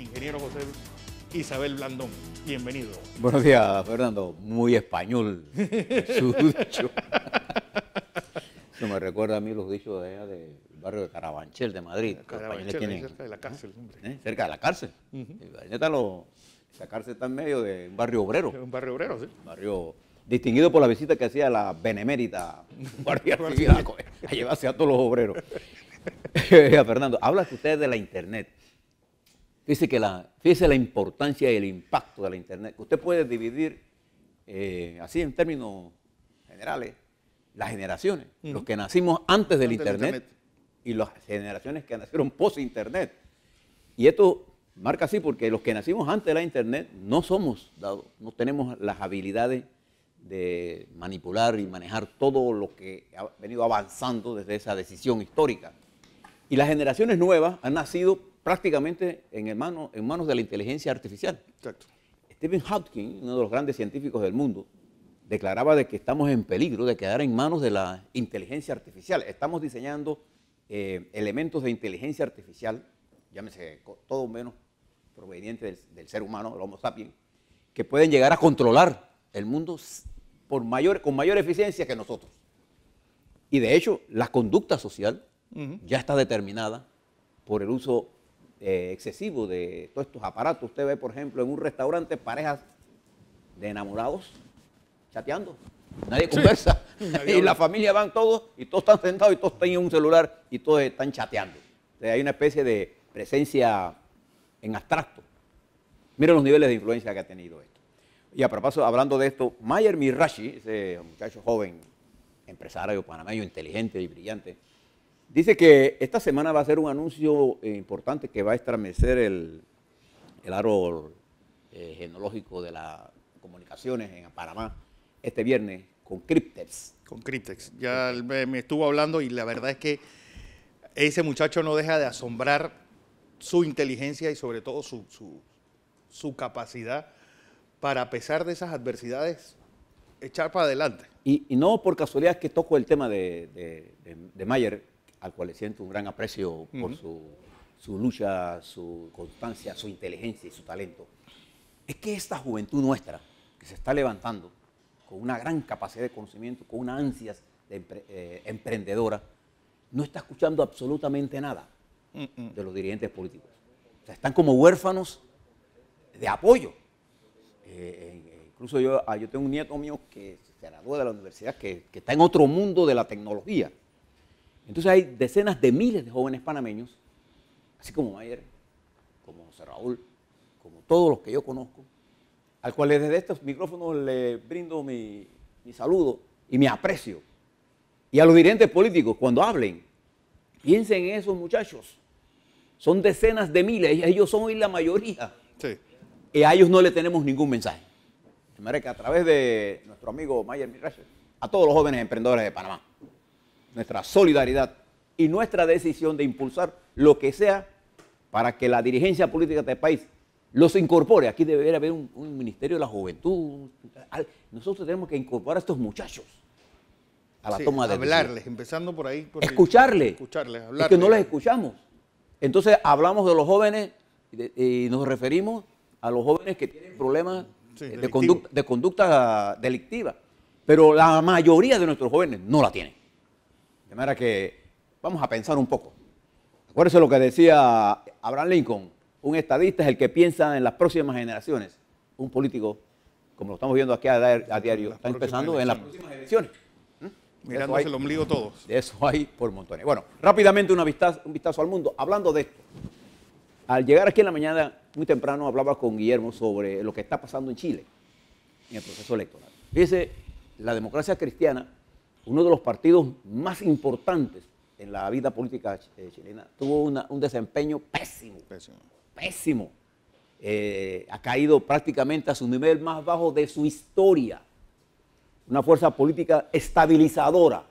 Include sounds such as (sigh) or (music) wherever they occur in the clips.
ingeniero José Isabel Blandón. Bienvenido. Buenos días, Fernando. Muy español. su dicho. Eso me recuerda a mí los dichos de allá del barrio de Carabanchel, de Madrid. Carabanchel, cerca de la cárcel. Hombre. ¿Eh? Cerca de la cárcel. la cárcel está en medio de un barrio obrero. Un barrio obrero, sí. barrio distinguido por la visita que hacía la benemérita guardia (laughs) civil a, llevarse a todos los obreros. (laughs) Fernando, hablas ustedes de la internet. Fíjese, que la, la importancia y el impacto de la Internet. Usted puede dividir, eh, así en términos generales, las generaciones. Los que nacimos antes del Internet, y las generaciones que nacieron post-Internet. Y esto marca así porque los que nacimos antes de la Internet no somos dados, no tenemos las habilidades de manipular y manejar todo lo que ha venido avanzando desde esa decisión histórica. Y las generaciones nuevas han nacido prácticamente en, en manos de la inteligencia artificial. Exacto. Stephen Hawking, uno de los grandes científicos del mundo, declaraba de que estamos en peligro de quedar en manos de la inteligencia artificial. Estamos diseñando eh, elementos de inteligencia artificial, llámese todo menos provenientes del, ser humano, el Homo sapiens, que pueden llegar a controlar el mundo por mayor, con mayor eficiencia que nosotros. Y de hecho, la conducta social ya está determinada por el uso excesivo de todos estos aparatos. Usted ve, por ejemplo, en un restaurante parejas de enamorados chateando. Nadie conversa. (laughs) y la familia van todos y todos están sentados y todos tienen un celular y todos están chateando. hay una especie de presencia en abstracto. Miren los niveles de influencia que ha tenido esto. Y a propósito, hablando de esto, Mayer Mirashi, ese muchacho joven, empresario panameño, inteligente y brillante, Dice que esta semana va a ser un anuncio eh, importante que va a estremecer el, el árbol eh, genológico de las comunicaciones en Panamá este viernes con Cryptex. Con Cryptex. Ya me, estuvo hablando y la verdad es que ese muchacho no deja de asombrar su inteligencia y sobre todo su, su, capacidad para, a pesar de esas adversidades, echar para adelante. Y, no por casualidad que toco el tema de, de, de Mayer al cual le siento un gran aprecio por su, lucha, su constancia, su inteligencia y su talento, es que esta juventud nuestra, que se está levantando con una gran capacidad de conocimiento, con una ansias de eh, emprendedora, no está escuchando absolutamente nada de los dirigentes políticos. O sea, están como huérfanos de apoyo. Eh, eh, incluso yo, ah, yo tengo un nieto mío que se graduó de la universidad, que, que está en otro mundo de la tecnología entonces hay decenas de miles de jóvenes panameños, así como Mayer, como José Raúl, como todos los que yo conozco, al cual desde estos micrófonos le brindo mi, saludo y mi aprecio. Y a los dirigentes políticos, cuando hablen, piensen en esos muchachos. Son decenas de miles, ellos son hoy la mayoría. Y a ellos no le tenemos ningún mensaje. De manera que a través de nuestro amigo Mayer a todos los jóvenes emprendedores de Panamá nuestra solidaridad y nuestra decisión de impulsar lo que sea para que la dirigencia política del este país los incorpore. Aquí debería haber un, Ministerio de la Juventud. Nosotros tenemos que incorporar a estos muchachos a la toma de Hablarles, empezando por ahí. escucharles. Escucharles, Es que no les escuchamos. Entonces hablamos de los jóvenes y, nos referimos a los jóvenes que tienen problemas eh, de conducta delictiva. Pero la mayoría de nuestros jóvenes no la tienen. De manera que vamos a pensar un poco. Acuérdense lo que decía Abraham Lincoln, un estadista es el que piensa en las próximas generaciones. Un político, como lo estamos viendo aquí a, diario, está empezando en las próximas elecciones. ¿Mm? Mirándose el ombligo todos. De eso hay por montones. Bueno, rápidamente un vistazo al mundo. Hablando de esto, al llegar aquí en la mañana, muy temprano, hablaba con Guillermo sobre lo que está pasando en Chile, en el proceso electoral. Dice, la democracia cristiana uno de los partidos más importantes en la vida política eh, chilena, tuvo un desempeño pésimo. Pésimo. Eh, ha caído prácticamente a su nivel más bajo de su historia. Una fuerza política estabilizadora.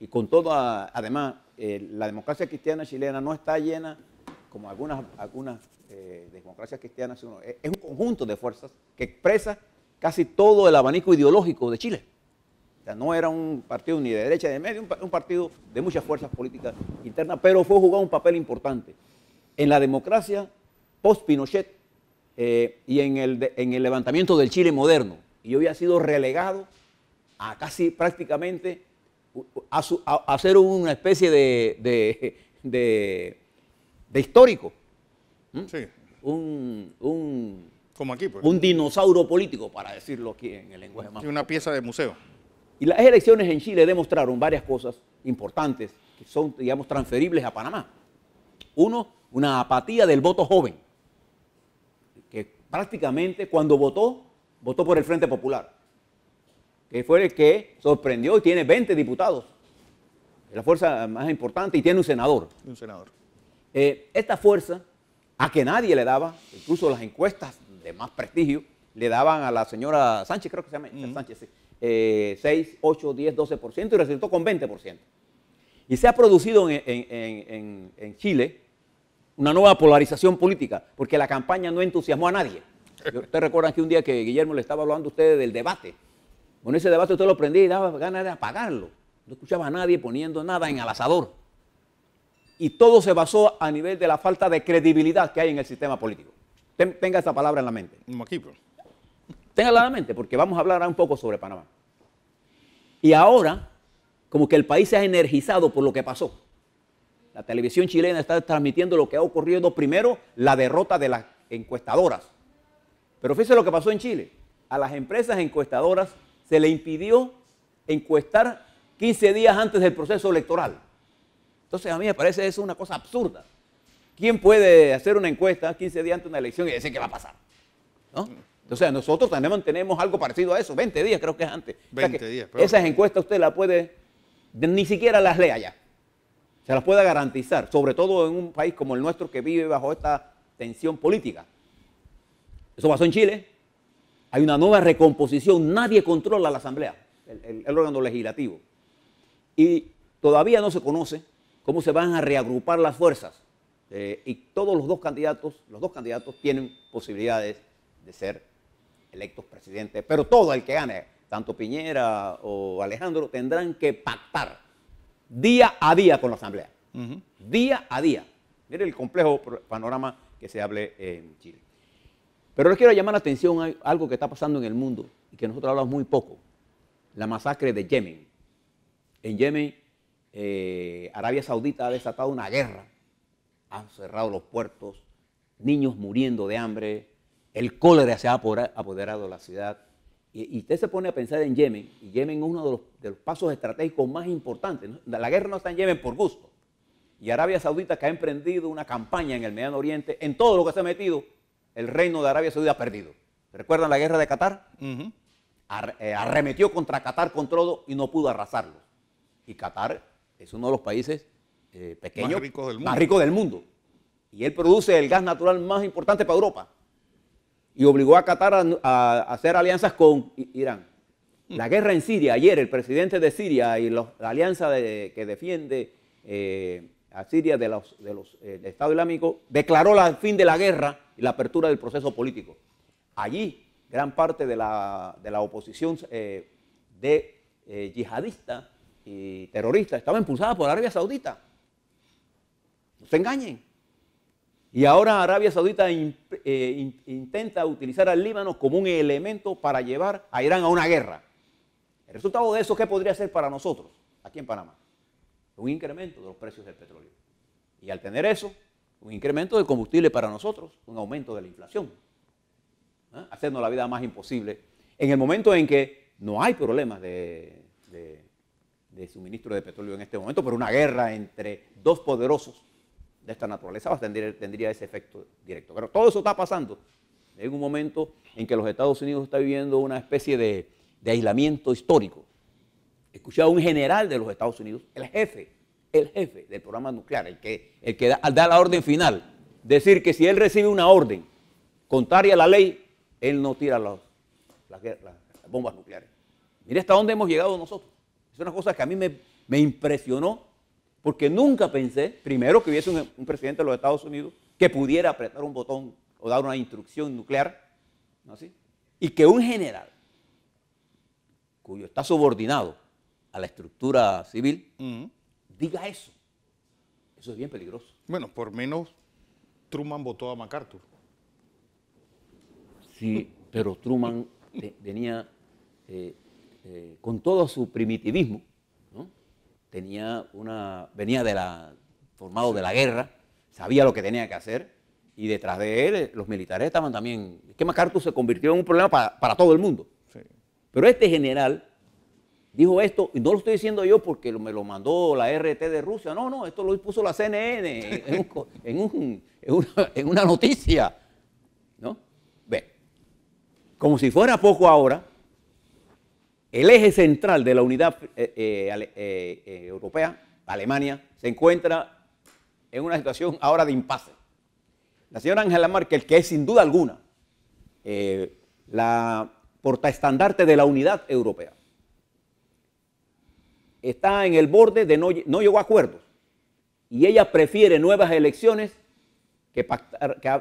Y con todo, además, eh, la democracia cristiana chilena no está llena, como algunas, democracias cristianas, es un conjunto de fuerzas que expresa casi todo el abanico ideológico de Chile no era un partido ni de derecha ni de medio, un, partido de muchas fuerzas políticas internas, pero fue jugado un papel importante en la democracia post-Pinochet eh, y en el, en el levantamiento del Chile moderno. Y había sido relegado a casi prácticamente a, ser una especie de, de, histórico. ¿Mm? Sí. Un, un, Como aquí, pues. un dinosaurio político, para decirlo aquí en el lenguaje más. una pieza de museo. Y las elecciones en Chile demostraron varias cosas importantes que son, digamos, transferibles a Panamá. Uno, una apatía del voto joven, que prácticamente cuando votó, votó por el Frente Popular, que fue el que sorprendió y tiene 20 diputados, es la fuerza más importante, y tiene un senador. Un senador. Eh, esta fuerza, a que nadie le daba, incluso las encuestas de más prestigio, le daban a la señora Sánchez, creo que se llama, Sánchez, sí 6, 8, 10, 12% y resultó con 20%. Y se ha producido en, Chile una nueva polarización política, porque la campaña no entusiasmó a nadie. Ustedes recuerdan que un día que Guillermo le estaba hablando a ustedes del debate. Con ese debate usted lo prendía y daba ganas de apagarlo. No escuchaba a nadie poniendo nada en alazador. Y todo se basó a nivel de la falta de credibilidad que hay en el sistema político. tenga esa palabra en la mente. Tenga en la mente, porque vamos a hablar un poco sobre Panamá. Y ahora, como que el país se ha energizado por lo que pasó. La televisión chilena está transmitiendo lo que ha ocurrido primero, la derrota de las encuestadoras. Pero fíjese lo que pasó en Chile. A las empresas encuestadoras se le impidió encuestar 15 días antes del proceso electoral. Entonces a mí me parece eso una cosa absurda. ¿Quién puede hacer una encuesta 15 días antes de una elección y decir qué va a pasar? ¿No? O sea, nosotros también tenemos algo parecido a eso, 20 días creo que es antes. 20 días. Esas encuestas usted las puede, ni siquiera las lea ya. Se las puede garantizar, sobre todo en un país como el nuestro que vive bajo esta tensión política. Eso pasó en Chile. Hay una nueva recomposición. Nadie controla la Asamblea, el, órgano legislativo. Y todavía no se conoce cómo se van a reagrupar las fuerzas. Eh, y todos los dos candidatos, los dos candidatos tienen posibilidades de ser electos presidentes, pero todo el que gane, tanto Piñera o Alejandro, tendrán que pactar día a día con la Asamblea. Día a día. Mire el complejo panorama que se hable en Chile. Pero les quiero llamar la atención a algo que está pasando en el mundo y que nosotros hablamos muy poco. La masacre de Yemen. En Yemen, eh, Arabia Saudita ha desatado una guerra. Han cerrado los puertos, niños muriendo de hambre, el cólera se ha apoderado de la ciudad. Y, usted se pone a pensar en Yemen, y Yemen es uno de los, pasos estratégicos más importantes. La guerra no está en Yemen por gusto. Y Arabia Saudita, que ha emprendido una campaña en el Medio Oriente, en todo lo que se ha metido, el reino de Arabia Saudita ha perdido. ¿Recuerdan la guerra de Qatar? Eh, arremetió contra Qatar con todo y no pudo arrasarlo. Y Qatar es uno de los países eh, pequeños más ricos rico del mundo. Y él produce el gas natural más importante para Europa y obligó a Qatar a, hacer alianzas con Irán. Mm. La guerra en Siria, ayer el presidente de Siria y la alianza que defiende eh, a Siria de los, de eh, del Estado Islámico declaró el fin de la guerra y la apertura del proceso político. Allí, gran parte de la, oposición eh, de yihadistas y terroristas estaba impulsada por Arabia Saudita. No se engañen. Y ahora Arabia Saudita eh, intenta utilizar al Líbano como un elemento para llevar a Irán a una guerra. El resultado de eso, ¿qué podría ser para nosotros aquí en Panamá? Un incremento de los precios del petróleo. Y al tener eso, un incremento del combustible para nosotros, un aumento de la inflación. ¿Ah? haciendo la vida más imposible en el momento en que no hay problemas de, de suministro de petróleo en este momento, pero una guerra entre dos poderosos de esta naturaleza tendría ese efecto directo. Pero todo eso está pasando en un momento en que los Estados Unidos está viviendo una especie de, aislamiento histórico. Escuché a un general de los Estados Unidos, el jefe, el jefe del programa nuclear, el que, el que da, la orden final, decir que si él recibe una orden contraria a la ley, él no tira las, bombas nucleares. Mire hasta dónde hemos llegado nosotros. Es una cosa que a mí me, me impresionó porque nunca pensé, primero, que hubiese un, presidente de los Estados Unidos que pudiera apretar un botón o dar una instrucción nuclear, ¿no Y que un general, cuyo está subordinado a la estructura civil, diga eso. Eso es bien peligroso. Bueno, por menos Truman votó a MacArthur. Sí, pero Truman eh, venía eh, eh, con todo su primitivismo, tenía una, venía de la, formado de la guerra, sabía lo que tenía que hacer y detrás de él eh, los militares estaban también. Es que MacArthur se convirtió en un problema para, todo el mundo. Pero este general dijo esto, y no lo estoy diciendo yo porque me lo mandó la RT de Rusia, no, no, esto lo puso la CNN en, (laughs) en una, noticia. ¿No? Ve, como si fuera poco ahora, el eje central de la unidad eh, eh, eh, europea, Alemania, se encuentra en una situación ahora de impasse. La señora Angela Merkel, que es sin duda alguna la portaestandarte de la unidad europea, está en el borde de no, no llegó a acuerdos y ella prefiere nuevas elecciones que,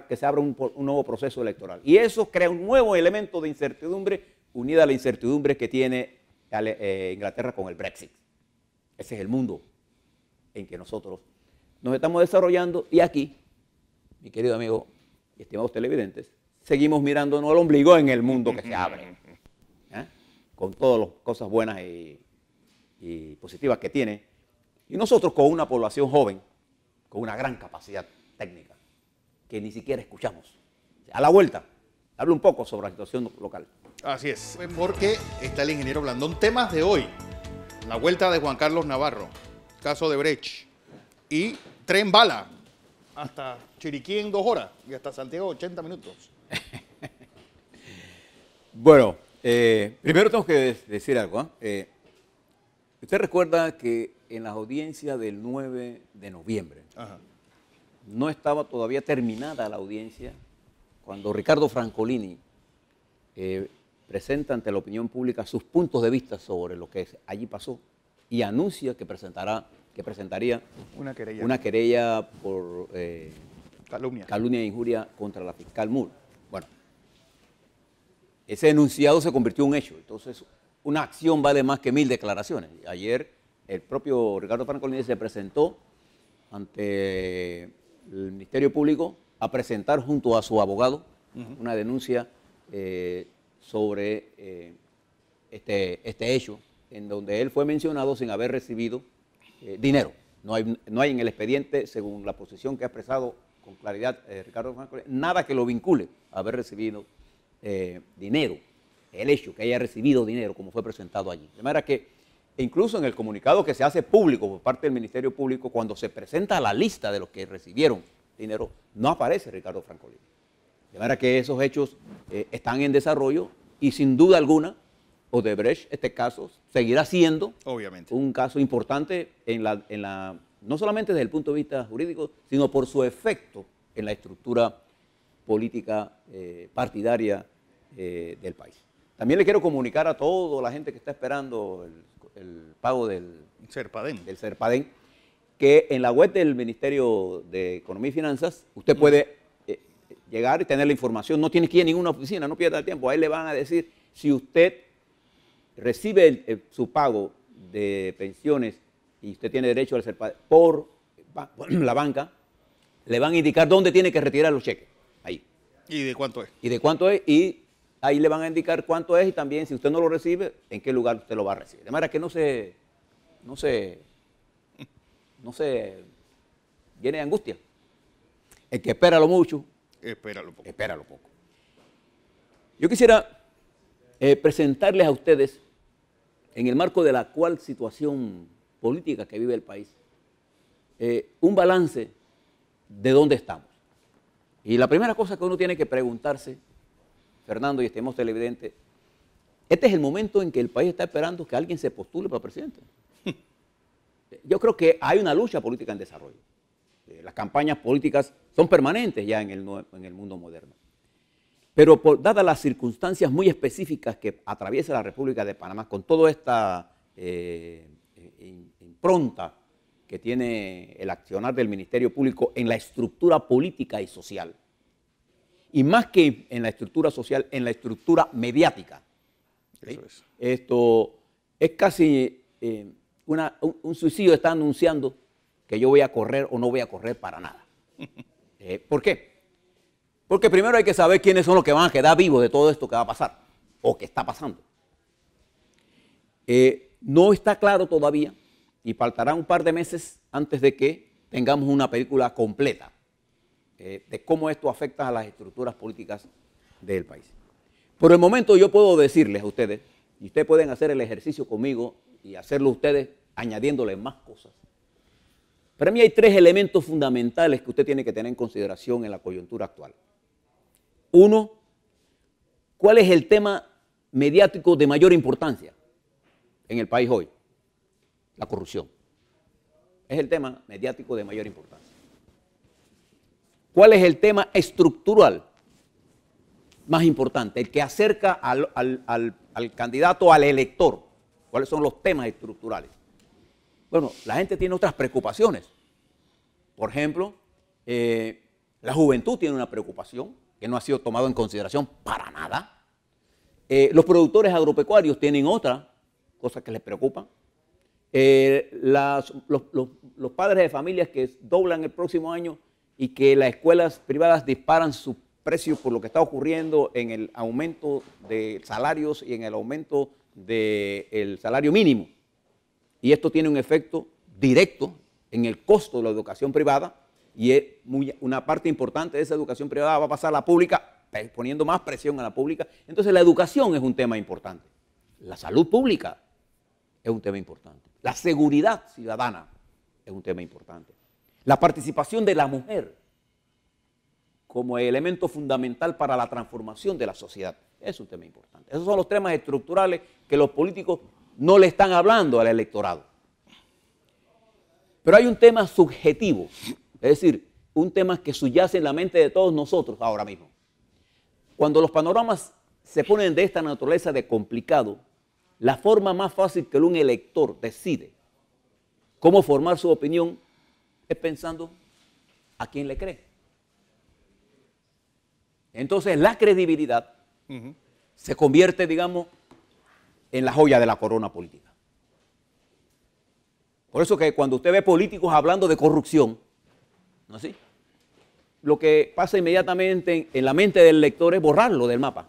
que, se abra un, nuevo proceso electoral. Y eso crea un nuevo elemento de incertidumbre unida a la incertidumbre que tiene eh, Inglaterra con el Brexit. Ese es el mundo en que nosotros nos estamos desarrollando y aquí, mi querido amigo y estimados televidentes, seguimos mirándonos al ombligo en el mundo que se abre, ¿eh? con todas las cosas buenas y, y positivas que tiene. Y nosotros con una población joven, con una gran capacidad técnica, que ni siquiera escuchamos. A la vuelta, hablo un poco sobre la situación local. Así es. Porque está el ingeniero Blandón. Temas de hoy. La vuelta de Juan Carlos Navarro, caso de Brecht y tren bala hasta Chiriquí en dos horas y hasta Santiago 80 minutos. (laughs) bueno, eh, primero tengo que decir algo. ¿eh? Eh, usted recuerda que en las audiencias del 9 de noviembre no estaba todavía terminada la audiencia cuando Ricardo Francolini presenta ante la opinión pública sus puntos de vista sobre lo que allí pasó y anuncia que presentará que presentaría una querella, una querella por eh, calumnia. calumnia e injuria contra la fiscal Moore. Bueno, ese enunciado se convirtió en un hecho, entonces una acción vale más que mil declaraciones. Ayer el propio Ricardo Franco Francolini se presentó ante el Ministerio Público a presentar junto a su abogado una denuncia eh, sobre eh, este, este, hecho, en donde él fue mencionado sin haber recibido eh, dinero. No hay, no hay en el expediente, según la posición que ha expresado con claridad eh, Ricardo Franco, nada que lo vincule a haber recibido dinero. El hecho que haya recibido dinero, como fue presentado allí. De manera que, incluso en el comunicado que se hace público por parte del Ministerio Público, cuando se presenta la lista de los que recibieron dinero, no aparece Ricardo Francolini. De manera que esos hechos eh, están en desarrollo y sin duda alguna, Odebrecht, este caso, seguirá siendo Obviamente. un caso importante en la, en la, no solamente desde el punto de vista jurídico, sino por su efecto en la estructura política eh, partidaria eh, del país. También le quiero comunicar a toda la gente que está esperando el, pago del CERPADEN, del que en la web del Ministerio de Economía y Finanzas usted mm. puede llegar y tener la información. No tiene que ir a ninguna oficina, no pierda tiempo. Ahí le van a decir si usted recibe su pago de pensiones y usted tiene derecho a ser por, por (clears throat) la banca, le van a indicar dónde tiene que retirar los cheques. Ahí. ¿Y de cuánto es? Y de cuánto es. Y ahí le van a indicar cuánto es y también si usted no lo recibe, en qué lugar usted lo va a recibir. De manera que no se, no se, no se llene de angustia. El que espera lo mucho, Espéralo poco. Espéralo poco. Yo quisiera eh, presentarles a ustedes, en el marco de la cual situación política que vive el país, eh, un balance de dónde estamos. Y la primera cosa que uno tiene que preguntarse, Fernando, y estemos evidente, este es el momento en que el país está esperando que alguien se postule para presidente. (laughs) Yo creo que hay una lucha política en desarrollo. Eh, las campañas políticas son permanentes ya en el, mundo moderno. Pero por, dadas las circunstancias muy específicas que atraviesa la República de Panamá, con toda esta eh, impronta que tiene el accionar del Ministerio Público en la estructura política y social, y más que en la estructura social, en la estructura mediática. Esto es casi eh, un, un suicidio está anunciando que yo voy a correr o no voy a correr para nada. (laughs) Eh, ¿Por qué? Porque primero hay que saber quiénes son los que van a quedar vivos de todo esto que va a pasar o que está pasando. Eh, no está claro todavía y faltará un par de meses antes de que tengamos una película completa eh, de cómo esto afecta a las estructuras políticas del país. Por el momento yo puedo decirles a ustedes, y ustedes pueden hacer el ejercicio conmigo y hacerlo ustedes añadiéndole más cosas, para mí hay tres elementos fundamentales que usted tiene que tener en consideración en la coyuntura actual. Uno, ¿cuál es el tema mediático de mayor importancia en el país hoy? La corrupción. Es el tema mediático de mayor importancia. ¿Cuál es el tema estructural más importante? El que acerca al, al candidato, al elector. ¿Cuáles son los temas estructurales? Bueno, la gente tiene otras preocupaciones. Por ejemplo, eh, la juventud tiene una preocupación que no ha sido tomada en consideración para nada. Eh, los productores agropecuarios tienen otra cosa que les preocupa. Eh, los, padres de familias que doblan el próximo año y que las escuelas privadas disparan su precio por lo que está ocurriendo en el aumento de salarios y en el aumento del salario mínimo. Y esto tiene un efecto directo en el costo de la educación privada y es una parte importante de esa educación privada va a pasar a la pública, poniendo más presión a la pública. Entonces la educación es un tema importante. La salud pública es un tema importante. La seguridad ciudadana es un tema importante. La participación de la mujer como elemento fundamental para la transformación de la sociedad es un tema importante. Esos son los temas estructurales que los políticos no le están hablando al electorado. Pero hay un tema subjetivo, es decir, un tema que subyace en la mente de todos nosotros ahora mismo. Cuando los panoramas se ponen de esta naturaleza de complicado, la forma más fácil que un elector decide cómo formar su opinión es pensando a quién le cree. Entonces la credibilidad se convierte, digamos, en la joya de la corona política. Por eso que cuando usted ve políticos hablando de corrupción, ¿no así? Lo que pasa inmediatamente en, la mente del lector es borrarlo del mapa.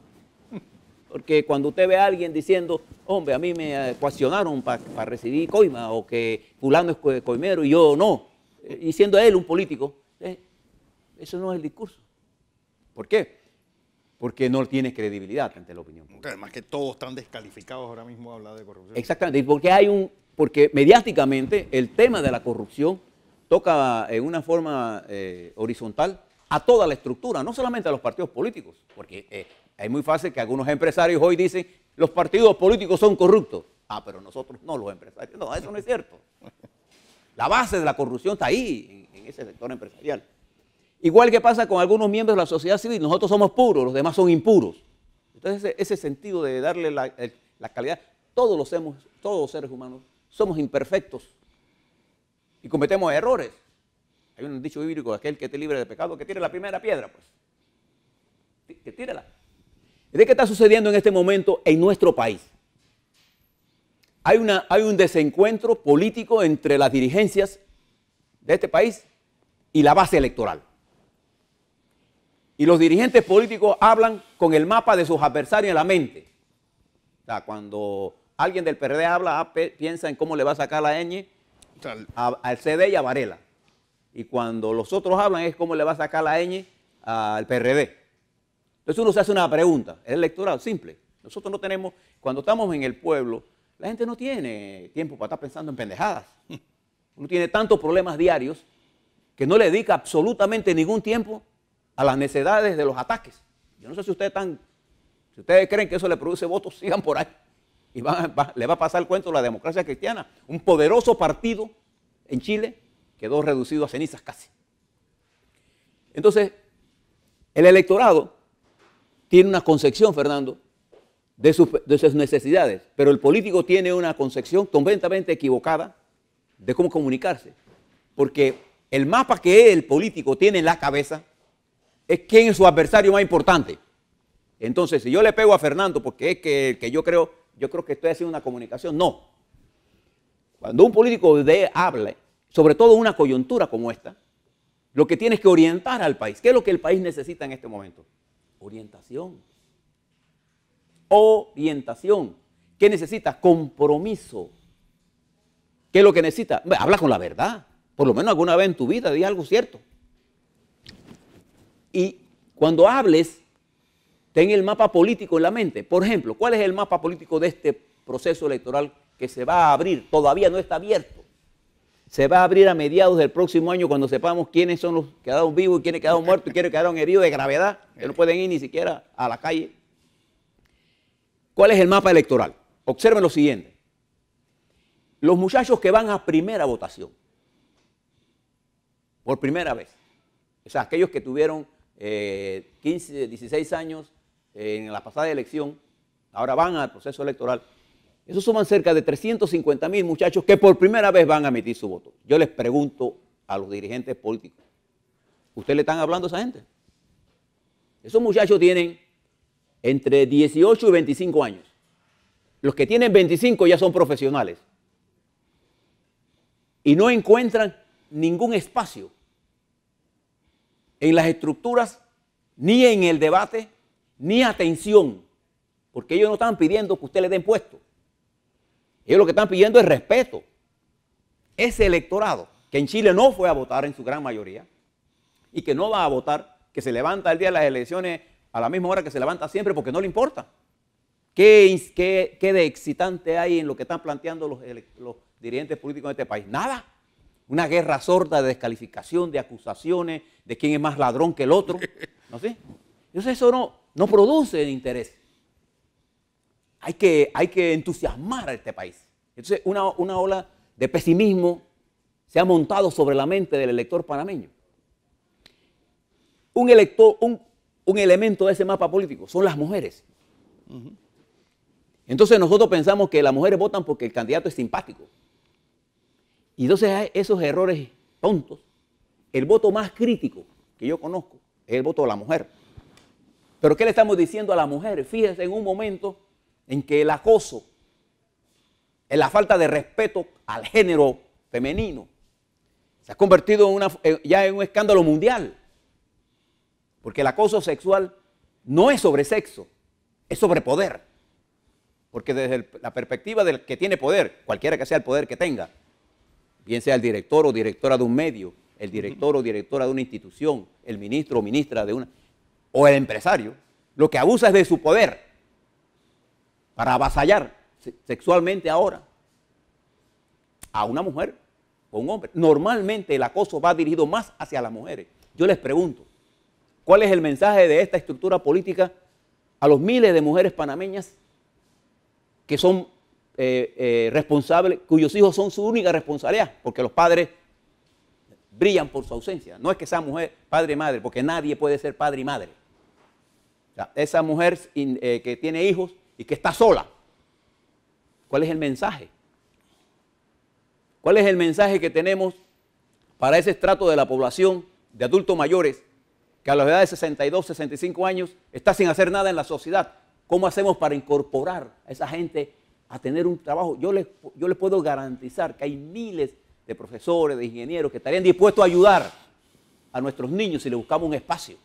Porque cuando usted ve a alguien diciendo, hombre, a mí me ecuacionaron para recibir coima, o que fulano es coimero y yo no, eh, y siendo él un político, eh, eso no es el discurso. ¿Por qué? porque no tiene credibilidad ante la opinión pública. Además que todos están descalificados ahora mismo a hablar de corrupción. Exactamente, porque hay un, porque mediáticamente el tema de la corrupción toca en eh, una forma eh, horizontal a toda la estructura, no solamente a los partidos políticos, porque eh, es muy fácil que algunos empresarios hoy dicen los partidos políticos son corruptos. Ah, pero nosotros no, los empresarios. No, eso no es cierto. La base de la corrupción está ahí, en ese sector empresarial. Igual que pasa con algunos miembros de la sociedad civil, nosotros somos puros, los demás son impuros. Entonces ese, sentido de darle la, calidad, todos los, hemos, todos seres humanos somos imperfectos y cometemos errores. Hay un dicho bíblico, aquel que esté libre de pecado, que tire la primera piedra, pues. Que tírala. ¿De qué está sucediendo en este momento en nuestro país? hay un desencuentro político entre las dirigencias de este país y la base electoral. Y los dirigentes políticos hablan con el mapa de sus adversarios en la mente. O sea, cuando alguien del PRD habla, ah, piensa en cómo le va a sacar la ñ al CD y a Varela. Y cuando los otros hablan es cómo le va a sacar la ñ al PRD. Entonces uno se hace una pregunta, es electoral simple. Nosotros no tenemos, cuando estamos en el pueblo, la gente no tiene tiempo para estar pensando en pendejadas. (laughs) Uno tiene tantos problemas diarios que no le dedica absolutamente ningún tiempo a las necesidades de los ataques. Yo no sé si ustedes están, si ustedes creen que eso le produce votos, (laughs) sigan por ahí. Y le va a pasar el cuento la democracia cristiana. Un poderoso partido en Chile quedó reducido a cenizas casi. Entonces, el electorado tiene una concepción, Fernando, de sus, de sus, necesidades, pero el político tiene una concepción completamente equivocada de cómo comunicarse, porque el mapa que el político tiene en la cabeza es quién es su adversario más importante. Entonces, si yo le pego a Fernando porque es que, yo creo, yo creo que estoy haciendo una comunicación, no. Cuando un político de habla, sobre todo una coyuntura como esta, lo que tiene que orientar al país. ¿Qué es lo que el país necesita en este momento? Orientación. Orientación. ¿Qué necesita? Compromiso. ¿Qué es lo que necesita? Habla con la verdad. Por lo menos alguna vez en tu vida di algo cierto. Y cuando hables, ten el mapa político en la mente. Por ejemplo, ¿cuál es el mapa político de este proceso electoral que se va a abrir? Todavía no está abierto. Se va a abrir a mediados del próximo año cuando sepamos quiénes son los que quedaron vivos y quiénes quedaron muertos y quiénes quedaron heridos de gravedad, que no pueden ir ni siquiera a la calle. ¿Cuál es el mapa electoral? Observen lo siguiente. Los muchachos que van a primera votación, por primera vez, o sea, aquellos que tuvieron 15, eh, 16 años eh, en la pasada elección, ahora van al proceso electoral. Eso suman cerca de 350 mil muchachos que por primera vez van a emitir su voto. Yo les pregunto a los dirigentes políticos, ¿ustedes le están hablando a esa gente? Esos muchachos tienen entre 18 y 25 años. Los que tienen 25 ya son profesionales. Y no encuentran ningún espacio en las estructuras, ni en el debate, ni atención, porque ellos no están pidiendo que usted le den puesto. Ellos lo que están pidiendo es respeto. Ese electorado que en Chile no fue a votar en su gran mayoría y que no va a votar, que se levanta el día de las elecciones a la misma hora que se levanta siempre porque no le importa. ¿Qué, qué, qué de excitante hay en lo que están planteando los, los dirigentes políticos de este país? Nada una guerra sorda de descalificación, de acusaciones, de quién es más ladrón que el otro. ¿No Entonces eso no, no produce interés. Hay que, hay que entusiasmar a este país. Entonces una, ola de pesimismo se ha montado sobre la mente del elector panameño. Un, un, elemento de ese mapa político son las mujeres. Entonces nosotros pensamos que las mujeres votan porque el candidato es simpático. Y entonces esos errores tontos, el voto más crítico que yo conozco es el voto de la mujer. Pero ¿qué le estamos diciendo a la mujer? Fíjese en un momento en que el acoso, en la falta de respeto al género femenino, se ha convertido en ya en un escándalo mundial. Porque el acoso sexual no es sobre sexo, es sobre poder. Porque desde la perspectiva del que tiene poder, cualquiera que sea el poder que tenga, bien sea el director o directora de un medio, el director o directora de una institución, el ministro o ministra de una, o el empresario, lo que abusa es de su poder para avasallar sexualmente ahora a una mujer o un hombre. Normalmente el acoso va dirigido más hacia las mujeres. Yo les pregunto, ¿cuál es el mensaje de esta estructura política a los miles de mujeres panameñas que son eh, eh, responsable cuyos hijos son su única responsabilidad, porque los padres brillan por su ausencia. No es que esa mujer, padre y madre, porque nadie puede ser padre y madre. esa mujer eh, que tiene hijos y que está sola, ¿cuál es el mensaje? ¿Cuál es el mensaje que tenemos para ese estrato de la población de adultos mayores que a la edad de 62, 65 años está sin hacer nada en la sociedad? ¿Cómo hacemos para incorporar a esa gente a tener un trabajo. Yo les, yo puedo garantizar que hay miles de profesores, de ingenieros que estarían dispuestos a ayudar a nuestros niños si le buscamos un espacio.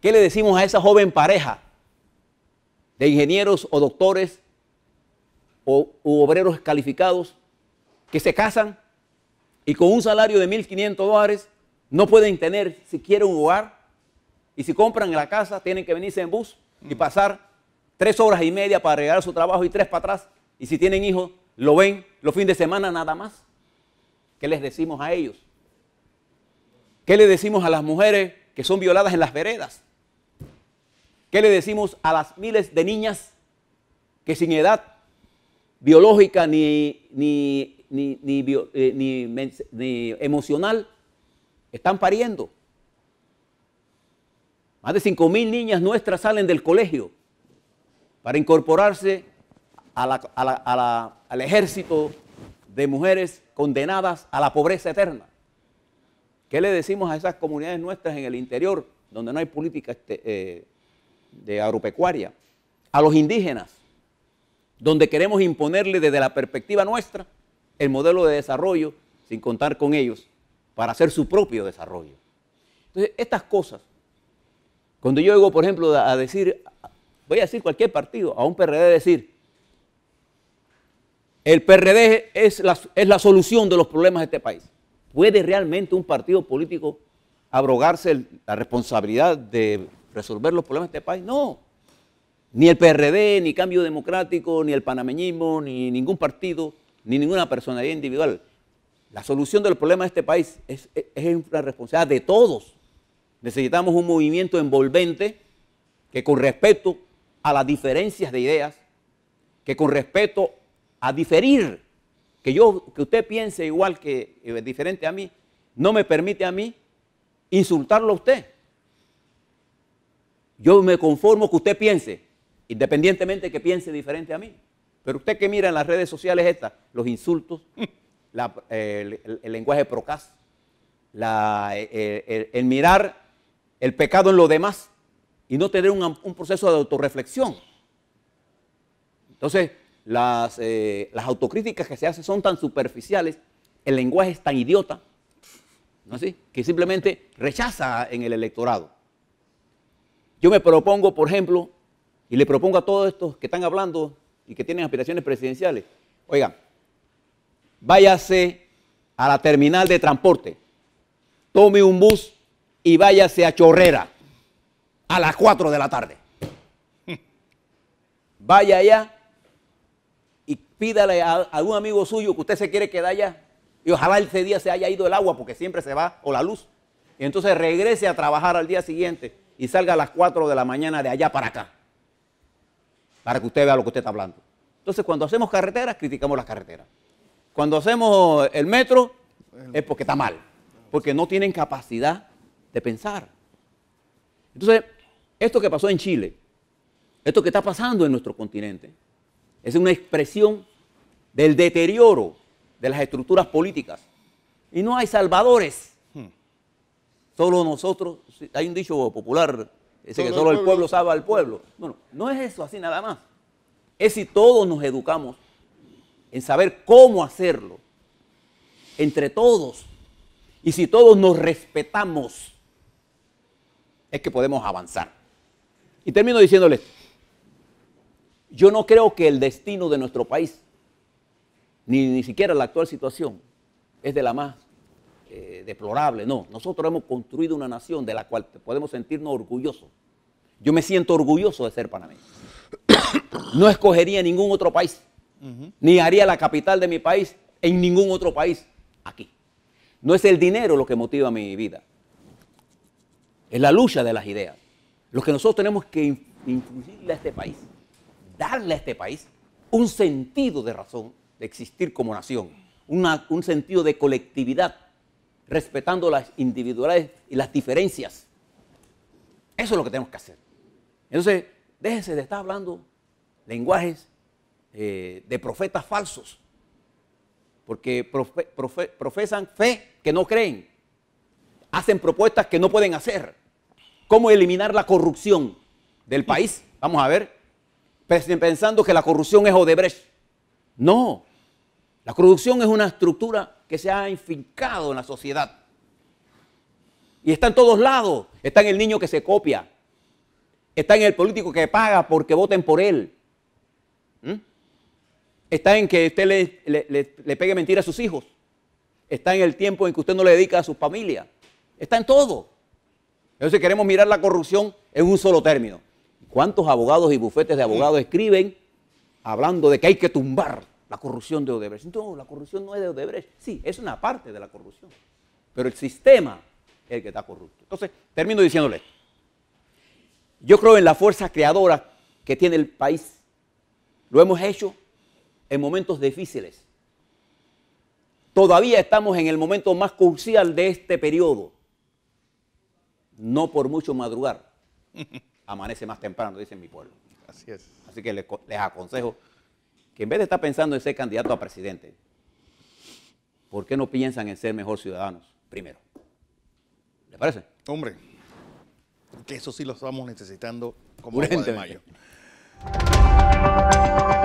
¿Qué le decimos a esa joven pareja de ingenieros o doctores o obreros calificados que se casan y con un salario de 1.500 dólares no pueden tener siquiera un hogar? Y si compran la casa, tienen que venirse en bus y mm. pasar tres horas y media para arreglar su trabajo y tres para atrás. Y si tienen hijos, lo ven los fines de semana nada más. ¿Qué les decimos a ellos? ¿Qué le decimos a las mujeres que son violadas en las veredas? ¿Qué le decimos a las miles de niñas que sin edad biológica ni, ni, eh, emocional están pariendo? Más de mil niñas nuestras salen del colegio para incorporarse al ejército de mujeres condenadas a la pobreza eterna. ¿Qué le decimos a esas comunidades nuestras en el interior, donde no hay política este, eh, de agropecuaria? A los indígenas, donde queremos imponerle desde la perspectiva nuestra el modelo de desarrollo sin contar con ellos para hacer su propio desarrollo. Entonces, estas cosas, cuando yo oigo, por ejemplo, a decir voy a decir cualquier partido, a un PRD decir, el PRD es la, es la solución de los problemas de este país. ¿Puede realmente un partido político abrogarse la responsabilidad de resolver los problemas de este país? No. Ni el PRD, ni Cambio Democrático, ni el panameñismo, ni ningún partido, ni ninguna personalidad individual. La solución del problema de este país es, la responsabilidad de todos. Necesitamos un movimiento envolvente que con respeto a las diferencias de ideas, que con respeto a diferir, que yo, que usted piense igual que eh, diferente a mí, no me permite a mí insultarlo a usted. Yo me conformo que usted piense, independientemente que piense diferente a mí. Pero usted que mira en las redes sociales estas, los insultos, (laughs) el, lenguaje procaz, la, eh, el, el mirar el pecado en lo demás, y no tener un, proceso de autorreflexión. Entonces, las, eh, las autocríticas que se hacen son tan superficiales, el lenguaje es tan idiota, ¿no así? Que simplemente rechaza en el electorado. Yo me propongo, por ejemplo, y le propongo a todos estos que están hablando y que tienen aspiraciones presidenciales, oigan, váyase a la terminal de transporte, tome un bus y váyase a Chorrera a las 4 de la tarde. Vaya allá y pídale a algún amigo suyo que usted se quiere quedar allá. Y ojalá ese día se haya ido el agua porque siempre se va o la luz. Y entonces regrese a trabajar al día siguiente y salga a las 4 de la mañana de allá para acá. Para que usted vea lo que usted está hablando. Entonces cuando hacemos carreteras, criticamos las carreteras. Cuando hacemos el metro, es porque está mal. Porque no tienen capacidad de pensar. Entonces, esto que pasó en Chile, esto que está pasando en nuestro continente, es una expresión del deterioro de las estructuras políticas. Y no hay salvadores. Hmm. Solo nosotros, hay un dicho popular, ese que solo el pueblo, pueblo salva al pueblo. Bueno, no es eso así nada más. Es si todos nos educamos en saber cómo hacerlo, entre todos, y si todos nos respetamos, es que podemos avanzar. Y termino diciéndoles, yo no creo que el destino de nuestro país, ni, ni siquiera la actual situación, es de la más eh, deplorable. No, nosotros hemos construido una nación de la cual podemos sentirnos orgullosos. Yo me siento orgulloso de ser panameño. (coughs) No escogería ningún otro país, ni haría la capital de mi país en ningún otro país aquí. No es el dinero lo que motiva mi vida, es la lucha de las ideas. Lo que nosotros tenemos que infundirle a este país, darle a este país un sentido de razón de existir como nación, un sentido de colectividad, respetando las individualidades y las diferencias. Eso es lo que tenemos que hacer. Entonces, déjense de estar hablando lenguajes eh, de profetas falsos, porque profesan fe que no creen, hacen propuestas que no pueden hacer cómo eliminar la corrupción del país. Vamos a ver, pensando que la corrupción es Odebrecht. No, la corrupción es una estructura que se ha infincado en la sociedad. Y está en todos lados. Está en el niño que se copia. Está en el político que paga porque voten por él. ¿Mm? Está en que usted le, le, le, pegue mentira a sus hijos. Está en el tiempo en que usted no le dedica a su familia. Está en todo. Entonces queremos mirar la corrupción en un solo término. ¿Cuántos abogados y bufetes de abogados escriben hablando de que hay que tumbar la corrupción de Odebrecht? No, la corrupción no es de Odebrecht. Sí, es una parte de la corrupción. Pero el sistema es el que está corrupto. Entonces, termino diciéndole, yo creo en la fuerza creadora que tiene el país. Lo hemos hecho en momentos difíciles. Todavía estamos en el momento más crucial de este periodo no por mucho madrugar, (laughs) amanece más temprano, dice mi pueblo. Así es. Así que les, aconsejo que en vez de estar pensando en ser candidato a presidente, ¿por qué no piensan en ser mejor ciudadanos primero? ¿Le parece? Hombre, que eso sí lo estamos necesitando como agua de mayo.